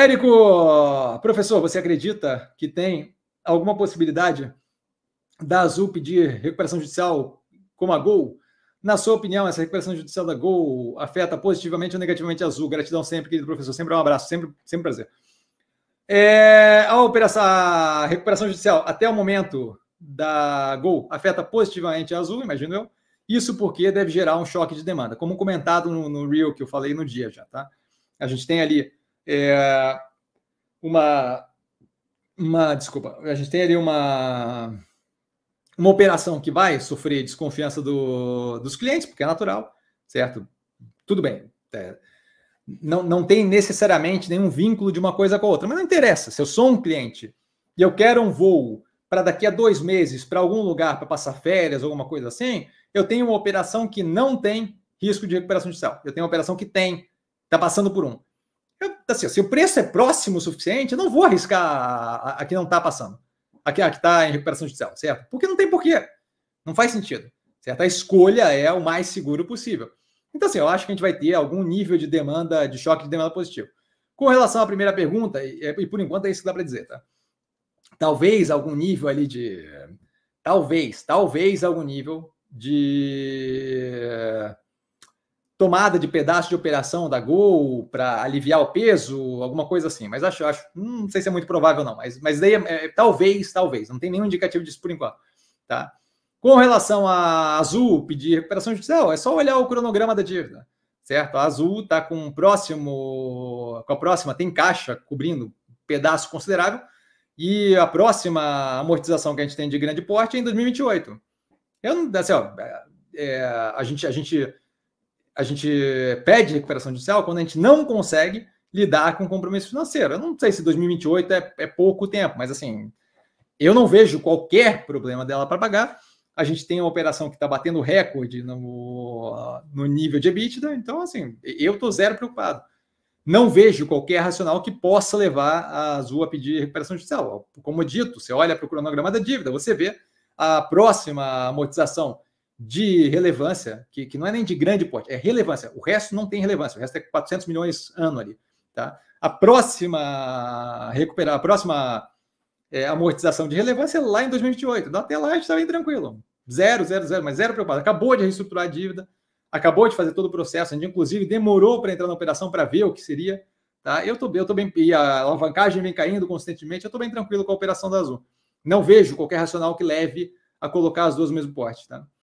Érico, professor, você acredita que tem alguma possibilidade da Azul pedir recuperação judicial como a Gol? Na sua opinião, essa recuperação judicial da Gol afeta positivamente ou negativamente a Azul? Gratidão sempre, querido professor. Sempre um abraço, sempre, sempre prazer. É, a, operação, a recuperação judicial, até o momento da Gol, afeta positivamente a Azul, imagino eu. Isso porque deve gerar um choque de demanda, como comentado no, no que eu falei no dia já, tá? A gente tem ali é, uma, uma. Desculpa, a gente tem ali uma. Uma operação que vai sofrer desconfiança do, dos clientes, porque é natural, certo? Tudo bem. É, não, não tem necessariamente nenhum vínculo de uma coisa com a outra, mas não interessa. Se eu sou um cliente e eu quero um voo para daqui a dois meses para algum lugar para passar férias, alguma coisa assim, eu tenho uma operação que não tem risco de recuperação judicial. Eu tenho uma operação que tem, está passando por um. Então, assim, se o preço é próximo o suficiente, eu não vou arriscar a, a que não está passando, a que está em recuperação judicial, certo? Porque não tem porquê. Não faz sentido, certo? A escolha é o mais seguro possível. Então, assim, eu acho que a gente vai ter algum nível de demanda, de choque de demanda positivo. Com relação à primeira pergunta, e, e por enquanto é isso que dá para dizer, tá? Talvez algum nível ali de. Talvez, talvez algum nível de tomada de pedaço de operação da Gol para aliviar o peso, alguma coisa assim. Mas acho, acho, hum, não sei se é muito provável não. Mas, mas daí é, é, talvez, talvez. Não tem nenhum indicativo disso por enquanto, tá? Com relação a Azul pedir recuperação judicial, é só olhar o cronograma da dívida, certo? A Azul está com o próximo, com a próxima tem caixa cobrindo pedaço considerável e a próxima amortização que a gente tem de grande porte é em 2028. Eu não, assim, ó, é, a gente, a gente a gente pede recuperação judicial quando a gente não consegue lidar com compromisso financeiro. Eu não sei se 2028 é, é pouco tempo, mas assim, eu não vejo qualquer problema dela para pagar. A gente tem uma operação que está batendo recorde no, no nível de EBITDA, então assim, eu estou zero preocupado. Não vejo qualquer racional que possa levar a Azul a pedir recuperação judicial. Como dito, você olha para o cronograma da dívida, você vê a próxima amortização de relevância, que, que não é nem de grande porte, é relevância. O resto não tem relevância, o resto é 400 milhões ano ali. Tá? A próxima recuperar, a próxima é, amortização de relevância é lá em 2028. Então, até lá a gente está bem tranquilo. Zero, zero, zero, mas zero preocupado. Acabou de reestruturar a dívida, acabou de fazer todo o processo, a gente inclusive demorou para entrar na operação para ver o que seria. Tá? Eu estou eu tô bem, e a alavancagem vem caindo constantemente eu estou bem tranquilo com a operação da Azul. Não vejo qualquer racional que leve a colocar as duas no mesmo porte. Tá?